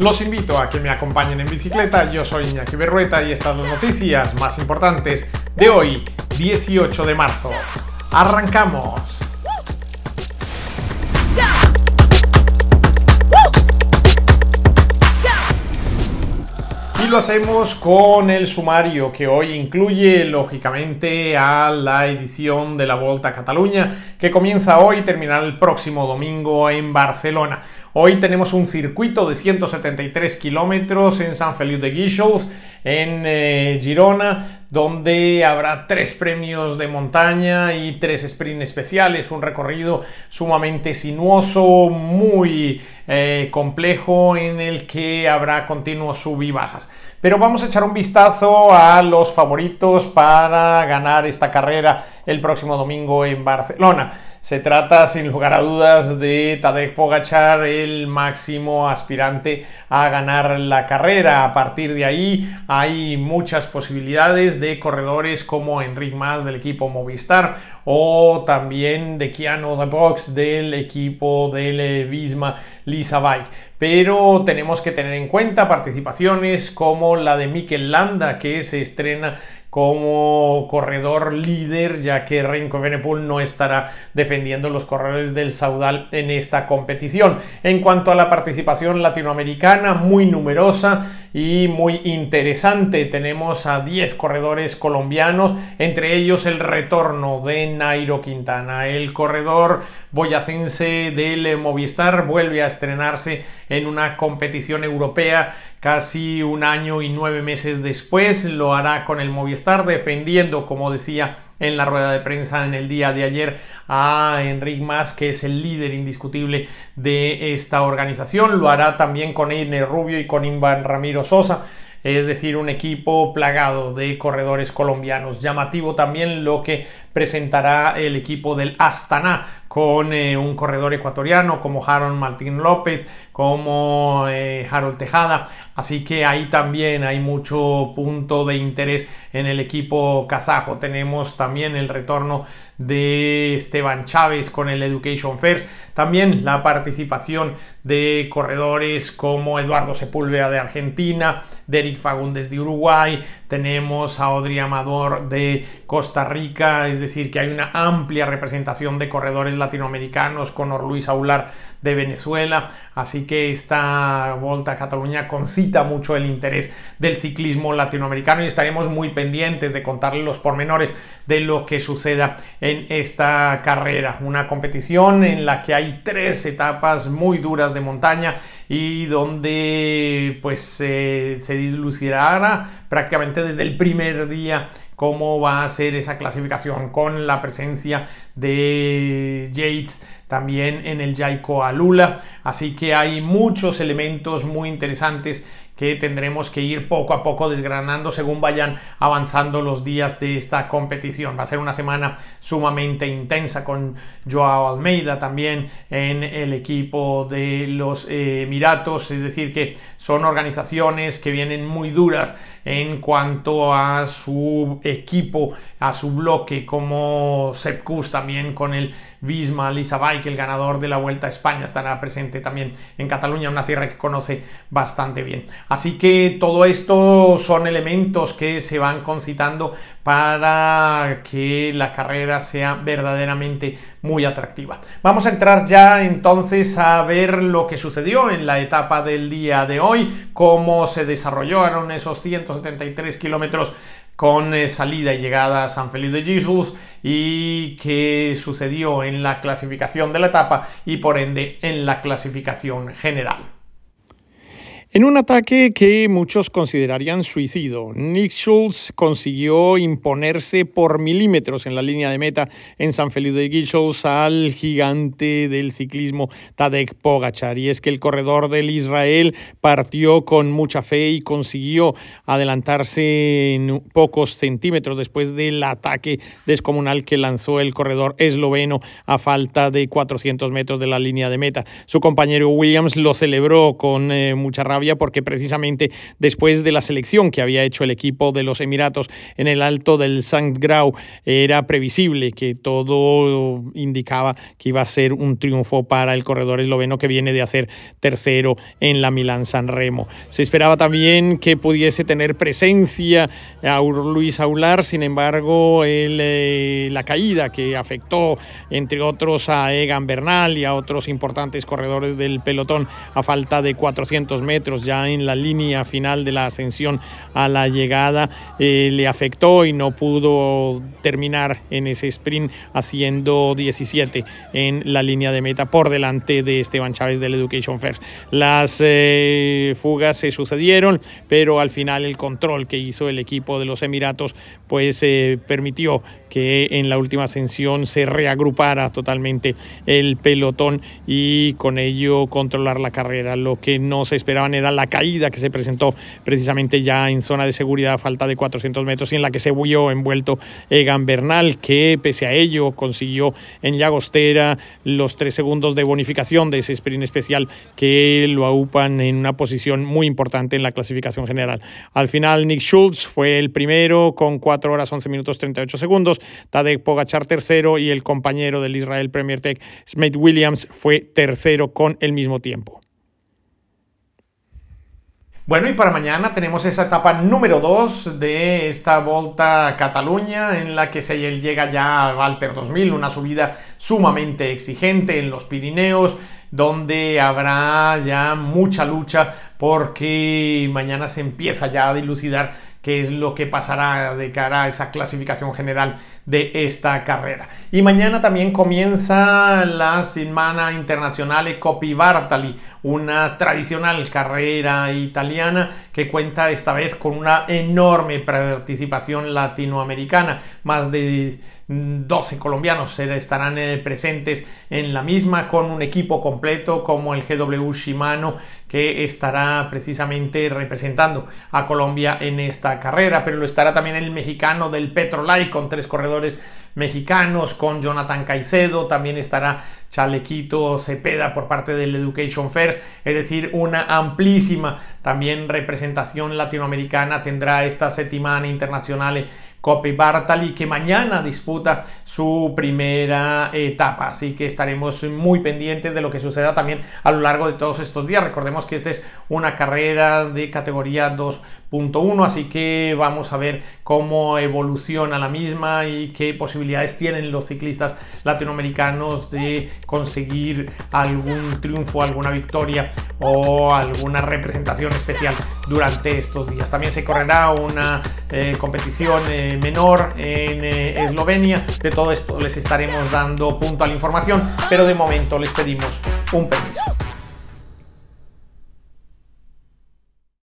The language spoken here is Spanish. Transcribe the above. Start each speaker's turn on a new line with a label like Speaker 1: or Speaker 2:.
Speaker 1: Los invito a que me acompañen en bicicleta. Yo soy Iñaki Berrueta y estas las noticias más importantes de hoy, 18 de marzo. ¡Arrancamos! Y lo hacemos con el sumario que hoy incluye, lógicamente, a la edición de la Volta a Cataluña, que comienza hoy y terminará el próximo domingo en Barcelona. Hoy tenemos un circuito de 173 kilómetros en San Feliu de Guixols, en eh, Girona donde habrá tres premios de montaña y tres sprints especiales, un recorrido sumamente sinuoso, muy eh, complejo, en el que habrá continuos sub y bajas. Pero vamos a echar un vistazo a los favoritos para ganar esta carrera el próximo domingo en Barcelona. Se trata sin lugar a dudas de Tadej Pogachar, el máximo aspirante a ganar la carrera. A partir de ahí hay muchas posibilidades de corredores como Enric Mas del equipo Movistar o también de Keanu The Box del equipo del Visma Lisa Bike pero tenemos que tener en cuenta participaciones como la de Mikel Landa, que se estrena como corredor líder, ya que Renko Venepool no estará defendiendo los corredores del Saudal en esta competición. En cuanto a la participación latinoamericana, muy numerosa, y muy interesante. Tenemos a 10 corredores colombianos, entre ellos el retorno de Nairo Quintana. El corredor boyacense del Movistar vuelve a estrenarse en una competición europea casi un año y nueve meses después. Lo hará con el Movistar defendiendo, como decía, en la rueda de prensa en el día de ayer a Enrique Mas, que es el líder indiscutible de esta organización. Lo hará también con Ine Rubio y con Iván Ramiro Sosa es decir, un equipo plagado de corredores colombianos. Llamativo también lo que presentará el equipo del Astana con eh, un corredor ecuatoriano como Harold Martín López, como eh, Harold Tejada, Así que ahí también hay mucho punto de interés en el equipo kazajo. Tenemos también el retorno de Esteban Chávez con el Education First. También la participación de corredores como Eduardo Sepúlveda de Argentina, Derek Fagundes de Uruguay. Tenemos a Audrey Amador de Costa Rica. Es decir, que hay una amplia representación de corredores latinoamericanos con Orluis Aular de Venezuela, así que esta vuelta a Cataluña concita mucho el interés del ciclismo latinoamericano y estaremos muy pendientes de contarle los pormenores de lo que suceda en esta carrera. Una competición en la que hay tres etapas muy duras de montaña y donde pues eh, se dilucidará prácticamente desde el primer día cómo va a ser esa clasificación con la presencia de Yates también en el Yaico Alula. Así que hay muchos elementos muy interesantes que tendremos que ir poco a poco desgranando según vayan avanzando los días de esta competición. Va a ser una semana sumamente intensa con Joao Almeida también en el equipo de los eh, Emiratos, es decir, que son organizaciones que vienen muy duras en cuanto a su equipo, a su bloque, como Sepcus, también con el Visma, Lisa que el ganador de la Vuelta a España estará presente también en Cataluña, una tierra que conoce bastante bien. Así que todo esto son elementos que se van concitando para que la carrera sea verdaderamente muy atractiva. Vamos a entrar ya entonces a ver lo que sucedió en la etapa del día de hoy, cómo se desarrollaron esos 173 kilómetros con eh, salida y llegada a San Felipe de Jesús y qué sucedió en la clasificación de la etapa y por ende en la clasificación general. En un ataque que muchos considerarían suicidio, Nick Schultz consiguió imponerse por milímetros en la línea de meta en San Felipe de Guichols al gigante del ciclismo Tadek Pogachar. Y es que el corredor del Israel partió con mucha fe y consiguió adelantarse en pocos centímetros después del ataque descomunal que lanzó el corredor esloveno a falta de 400 metros de la línea de meta. Su compañero Williams lo celebró con eh, mucha rabia porque precisamente después de la selección que había hecho el equipo de los Emiratos en el alto del St. Grau era previsible que todo indicaba que iba a ser un triunfo para el corredor esloveno que viene de hacer tercero en la Milán San Remo. Se esperaba también que pudiese tener presencia a Luis Aular, sin embargo eh, la caída que afectó entre otros a Egan Bernal y a otros importantes corredores del pelotón a falta de 400 metros ya en la línea final de la ascensión a la llegada, eh, le afectó y no pudo terminar en ese sprint haciendo 17 en la línea de meta por delante de Esteban Chávez del Education First. Las eh, fugas se sucedieron, pero al final el control que hizo el equipo de los Emiratos pues eh, permitió que en la última ascensión se reagrupara totalmente el pelotón y con ello controlar la carrera. Lo que no se esperaban era la caída que se presentó precisamente ya en zona de seguridad a falta de 400 metros y en la que se huyó envuelto Egan Bernal, que pese a ello consiguió en Llagostera los tres segundos de bonificación de ese sprint especial que lo aupan en una posición muy importante en la clasificación general. Al final, Nick Schultz fue el primero con 4 horas 11 minutos 38 segundos. Tadek Pogachar tercero y el compañero del Israel Premier Tech, Smith Williams, fue tercero con el mismo tiempo. Bueno, y para mañana tenemos esa etapa número 2 de esta Volta a Cataluña, en la que se llega ya a Walter 2000, una subida sumamente exigente en los Pirineos, donde habrá ya mucha lucha porque mañana se empieza ya a dilucidar qué es lo que pasará de cara a esa clasificación general de esta carrera. Y mañana también comienza la Semana Internacional Ecopi Bartali, una tradicional carrera italiana que cuenta esta vez con una enorme participación latinoamericana, más de 12 colombianos estarán eh, presentes en la misma con un equipo completo como el GW Shimano que estará precisamente representando a Colombia en esta carrera, pero lo estará también el mexicano del Petrolay con tres corredores mexicanos, con Jonathan Caicedo, también estará Chalequito Cepeda por parte del Education First, es decir, una amplísima también representación latinoamericana tendrá esta Semana internacional Cope Bartali, que mañana disputa su primera etapa. Así que estaremos muy pendientes de lo que suceda también a lo largo de todos estos días. Recordemos que esta es una carrera de categoría 2.1, así que vamos a ver cómo evoluciona la misma y qué posibilidades tienen los ciclistas latinoamericanos de conseguir algún triunfo, alguna victoria o alguna representación especial durante estos días. También se correrá una eh, competición eh, menor en eh, Eslovenia. De todo esto les estaremos dando punto a la información, pero de momento les pedimos un permiso.